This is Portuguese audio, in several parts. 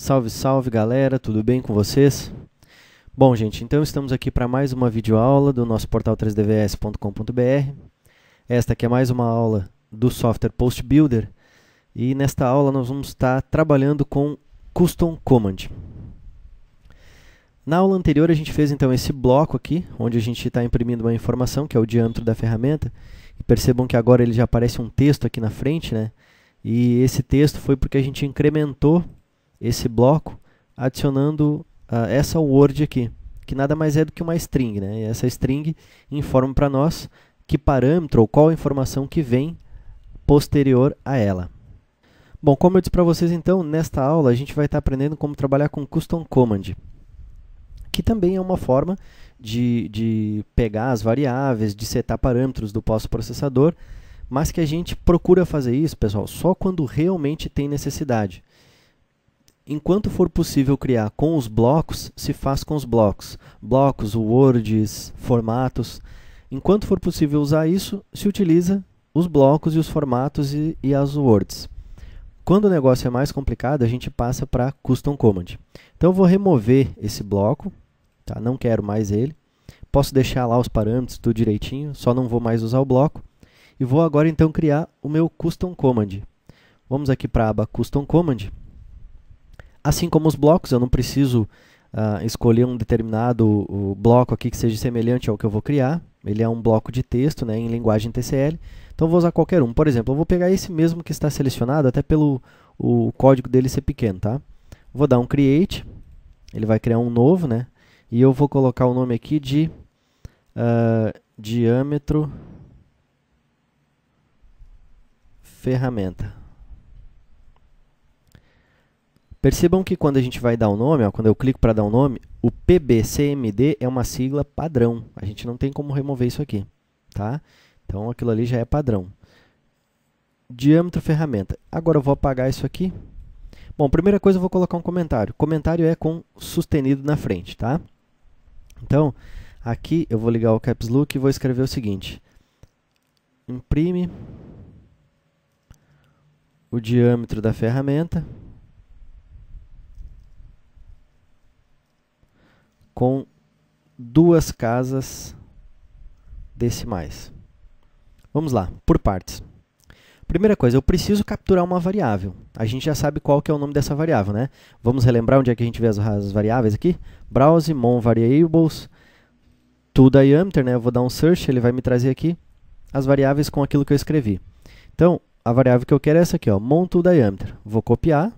Salve, salve galera, tudo bem com vocês? Bom, gente, então estamos aqui para mais uma videoaula do nosso portal 3dvs.com.br. Esta aqui é mais uma aula do software Post Builder e nesta aula nós vamos estar trabalhando com Custom Command. Na aula anterior a gente fez então esse bloco aqui, onde a gente está imprimindo uma informação, que é o diâmetro da ferramenta. E percebam que agora ele já aparece um texto aqui na frente, né? E esse texto foi porque a gente incrementou esse bloco adicionando uh, essa word aqui, que nada mais é do que uma string. Né? E essa string informa para nós que parâmetro ou qual informação que vem posterior a ela. Bom, como eu disse para vocês então, nesta aula a gente vai estar tá aprendendo como trabalhar com custom command, que também é uma forma de, de pegar as variáveis, de setar parâmetros do pós processador, mas que a gente procura fazer isso, pessoal, só quando realmente tem necessidade. Enquanto for possível criar com os blocos, se faz com os blocos. Blocos, words, formatos. Enquanto for possível usar isso, se utiliza os blocos e os formatos e, e as words. Quando o negócio é mais complicado, a gente passa para Custom Command. Então eu vou remover esse bloco, tá? não quero mais ele. Posso deixar lá os parâmetros tudo direitinho, só não vou mais usar o bloco. E vou agora então criar o meu Custom Command. Vamos aqui para a aba Custom Command. Assim como os blocos, eu não preciso uh, escolher um determinado bloco aqui que seja semelhante ao que eu vou criar. Ele é um bloco de texto né, em linguagem TCL. Então vou usar qualquer um. Por exemplo, eu vou pegar esse mesmo que está selecionado, até pelo o código dele ser pequeno. Tá? Vou dar um create, ele vai criar um novo, né? E eu vou colocar o nome aqui de uh, diâmetro ferramenta. Percebam que quando a gente vai dar o um nome, ó, quando eu clico para dar um nome, o PBCMD é uma sigla padrão. A gente não tem como remover isso aqui. Tá? Então aquilo ali já é padrão. Diâmetro ferramenta. Agora eu vou apagar isso aqui. Bom, primeira coisa eu vou colocar um comentário. Comentário é com sustenido na frente, tá? Então, aqui eu vou ligar o Caps Look e vou escrever o seguinte. Imprime o diâmetro da ferramenta com duas casas decimais. Vamos lá, por partes. Primeira coisa, eu preciso capturar uma variável. A gente já sabe qual que é o nome dessa variável, né? Vamos relembrar onde é que a gente vê as, as variáveis aqui? Browse, mon variables, to diameter, né? Eu vou dar um search, ele vai me trazer aqui as variáveis com aquilo que eu escrevi. Então, a variável que eu quero é essa aqui, ó, mon to diameter. Vou copiar,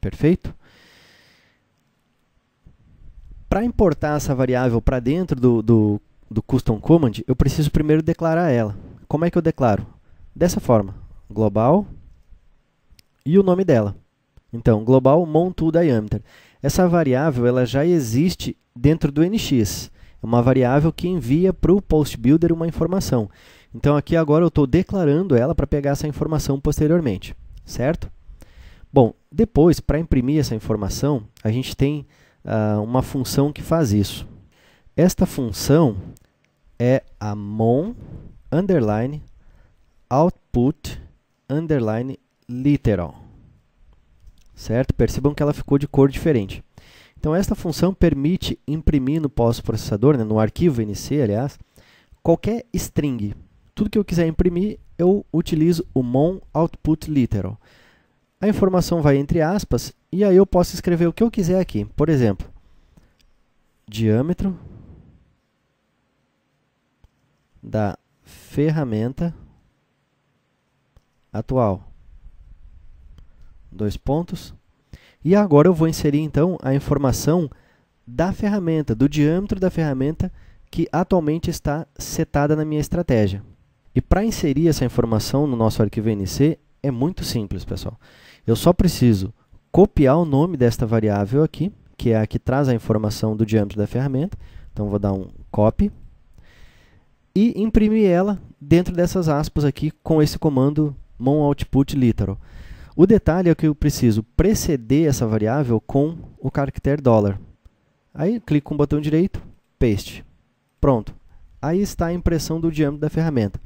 perfeito? para importar essa variável para dentro do, do, do custom command, eu preciso primeiro declarar ela. Como é que eu declaro? Dessa forma, global e o nome dela. Então, global diameter. Essa variável ela já existe dentro do NX. É uma variável que envia para o post builder uma informação. Então, aqui agora eu estou declarando ela para pegar essa informação posteriormente, certo? Bom, depois, para imprimir essa informação, a gente tem uh, uma função que faz isso. Esta função é a mon underline output underline literal. Certo? Percebam que ela ficou de cor diferente. Então esta função permite imprimir no pós-processador, né, no arquivo NC, aliás, qualquer string. Tudo que eu quiser imprimir, eu utilizo o mon output literal a informação vai entre aspas e aí eu posso escrever o que eu quiser aqui. Por exemplo, diâmetro da ferramenta atual. Dois pontos. E agora eu vou inserir então a informação da ferramenta, do diâmetro da ferramenta que atualmente está setada na minha estratégia. E para inserir essa informação no nosso arquivo NC, é muito simples, pessoal. Eu só preciso copiar o nome desta variável aqui, que é a que traz a informação do diâmetro da ferramenta. Então vou dar um copy e imprimir ela dentro dessas aspas aqui com esse comando mon output literal. O detalhe é que eu preciso preceder essa variável com o caractere dólar. Aí clico com o botão direito, paste. Pronto. Aí está a impressão do diâmetro da ferramenta.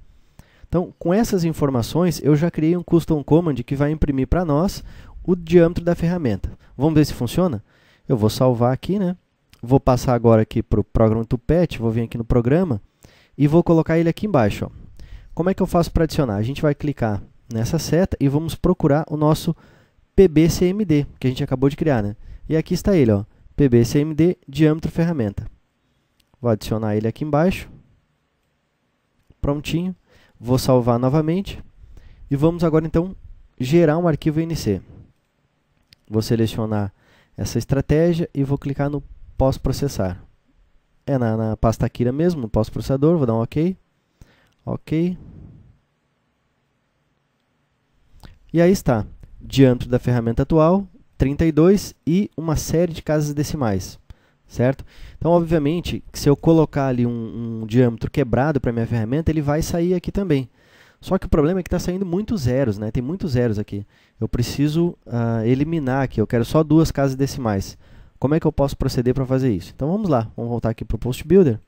Então, com essas informações, eu já criei um custom command que vai imprimir para nós o diâmetro da ferramenta. Vamos ver se funciona? Eu vou salvar aqui, né? Vou passar agora aqui para o Program to Patch, vou vir aqui no programa e vou colocar ele aqui embaixo. Ó. Como é que eu faço para adicionar? A gente vai clicar nessa seta e vamos procurar o nosso PBCMD, que a gente acabou de criar, né? E aqui está ele, ó, PBCMD diâmetro ferramenta. Vou adicionar ele aqui embaixo. Prontinho. Vou salvar novamente e vamos agora então gerar um arquivo INC. Vou selecionar essa estratégia e vou clicar no pós-processar. É na, na pasta Akira mesmo, no pós-processador, vou dar um OK. OK. E aí está, diâmetro da ferramenta atual, 32 e uma série de casas decimais certo? Então, obviamente, se eu colocar ali um, um diâmetro quebrado para minha ferramenta, ele vai sair aqui também. Só que o problema é que está saindo muitos zeros, né? Tem muitos zeros aqui. Eu preciso uh, eliminar aqui, eu quero só duas casas decimais. Como é que eu posso proceder para fazer isso? Então vamos lá, vamos voltar aqui para o Post Builder.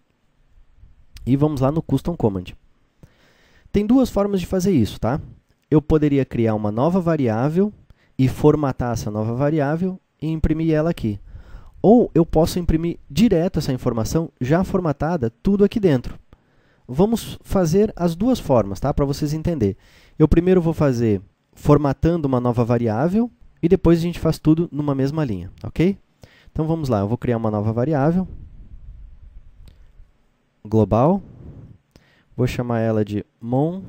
E vamos lá no Custom Command. Tem duas formas de fazer isso, tá? Eu poderia criar uma nova variável e formatar essa nova variável e imprimir ela aqui. Ou eu posso imprimir direto essa informação já formatada, tudo aqui dentro. Vamos fazer as duas formas, tá? Para vocês entenderem. Eu primeiro vou fazer formatando uma nova variável e depois a gente faz tudo numa mesma linha, ok? Então vamos lá, eu vou criar uma nova variável global. Vou chamar ela de mon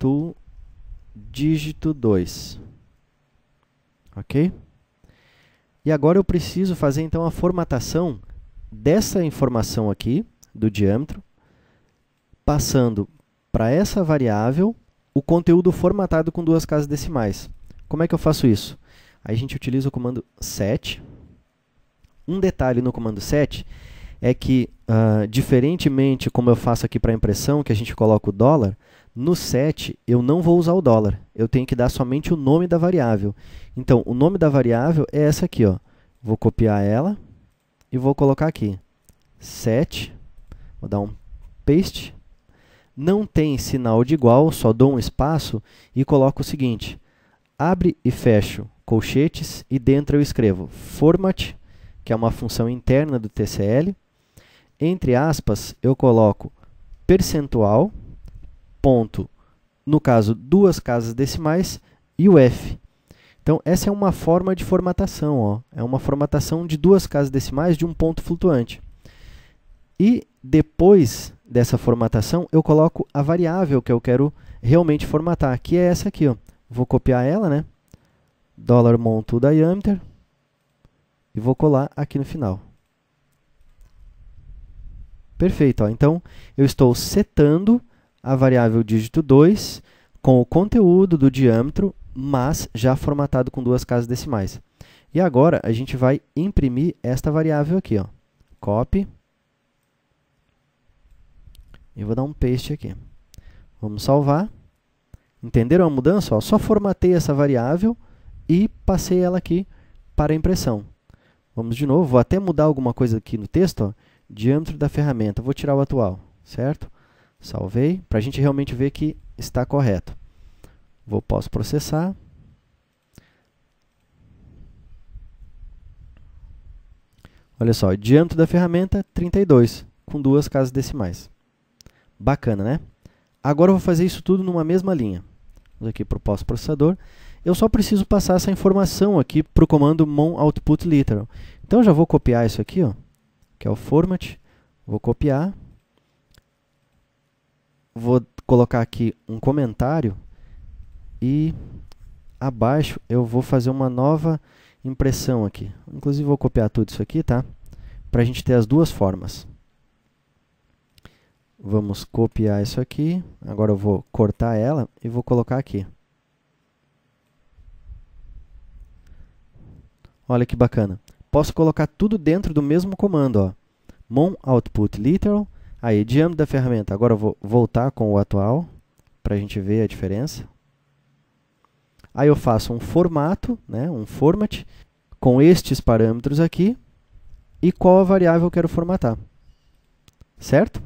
to dígito 2. Ok? E agora eu preciso fazer então a formatação dessa informação aqui, do diâmetro, passando para essa variável o conteúdo formatado com duas casas decimais. Como é que eu faço isso? Aí a gente utiliza o comando set. Um detalhe no comando set é que, uh, diferentemente como eu faço aqui para a impressão, que a gente coloca o dólar, no set eu não vou usar o dólar. Eu tenho que dar somente o nome da variável. Então, o nome da variável é essa aqui. Ó. Vou copiar ela e vou colocar aqui. Set. Vou dar um paste. Não tem sinal de igual, só dou um espaço e coloco o seguinte. Abre e fecho colchetes e dentro eu escrevo format, que é uma função interna do TCL entre aspas, eu coloco percentual, ponto, no caso, duas casas decimais, e o F. Então, essa é uma forma de formatação. Ó. É uma formatação de duas casas decimais de um ponto flutuante. E depois dessa formatação, eu coloco a variável que eu quero realmente formatar, que é essa aqui. Ó. Vou copiar ela, né? $montoDiameter, e vou colar aqui no final. Perfeito. Ó. Então, eu estou setando a variável dígito 2 com o conteúdo do diâmetro, mas já formatado com duas casas decimais. E agora, a gente vai imprimir esta variável aqui. Ó. Copy. E vou dar um paste aqui. Vamos salvar. Entenderam a mudança? Ó, só formatei essa variável e passei ela aqui para a impressão. Vamos de novo, vou até mudar alguma coisa aqui no texto. Ó diâmetro da ferramenta, vou tirar o atual, certo? Salvei, para a gente realmente ver que está correto. Vou, posso processar. Olha só, diâmetro da ferramenta 32, com duas casas decimais. Bacana, né? Agora eu vou fazer isso tudo numa mesma linha. Vamos aqui para o pós-processador. Eu só preciso passar essa informação aqui para o comando mon output literal. Então já vou copiar isso aqui, ó que é o format. Vou copiar. Vou colocar aqui um comentário e abaixo eu vou fazer uma nova impressão aqui. Inclusive vou copiar tudo isso aqui, tá? Para a gente ter as duas formas. Vamos copiar isso aqui. Agora eu vou cortar ela e vou colocar aqui. Olha que bacana posso colocar tudo dentro do mesmo comando. Ó. Mon output literal. Aí, diâmetro da ferramenta. Agora eu vou voltar com o atual para a gente ver a diferença. Aí eu faço um formato, né, um format, com estes parâmetros aqui e qual a variável eu quero formatar. Certo?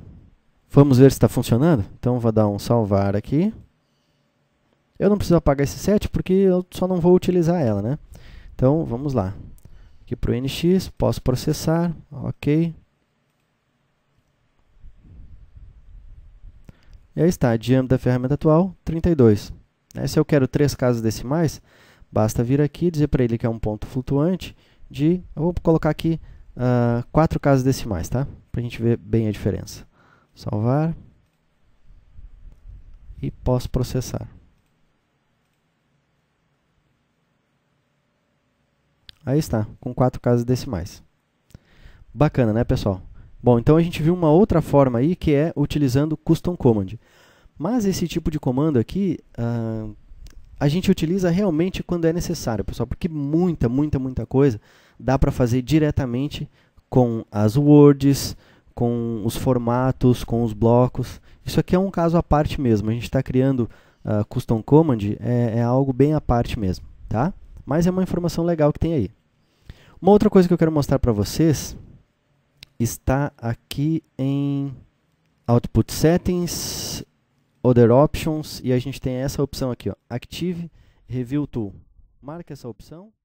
Vamos ver se está funcionando? Então vou dar um salvar aqui. Eu não preciso apagar esse set porque eu só não vou utilizar ela, né? Então vamos lá aqui para o NX, posso processar, ok. E aí está, diâmetro da ferramenta atual, 32. Né? Se eu quero três casas decimais, basta vir aqui e dizer para ele que é um ponto flutuante de, eu vou colocar aqui uh, quatro casas decimais, tá? Para a gente ver bem a diferença. Salvar e posso processar. Aí está, com quatro casas decimais. Bacana, né, pessoal? Bom, então a gente viu uma outra forma aí que é utilizando custom command. Mas esse tipo de comando aqui uh, a gente utiliza realmente quando é necessário, pessoal, porque muita, muita, muita coisa dá para fazer diretamente com as words, com os formatos, com os blocos. Isso aqui é um caso à parte mesmo. A gente está criando uh, custom command é, é algo bem à parte mesmo, tá? Mas é uma informação legal que tem aí. Uma outra coisa que eu quero mostrar para vocês está aqui em Output Settings, Other Options, e a gente tem essa opção aqui, ó, Active Review Tool. Marca essa opção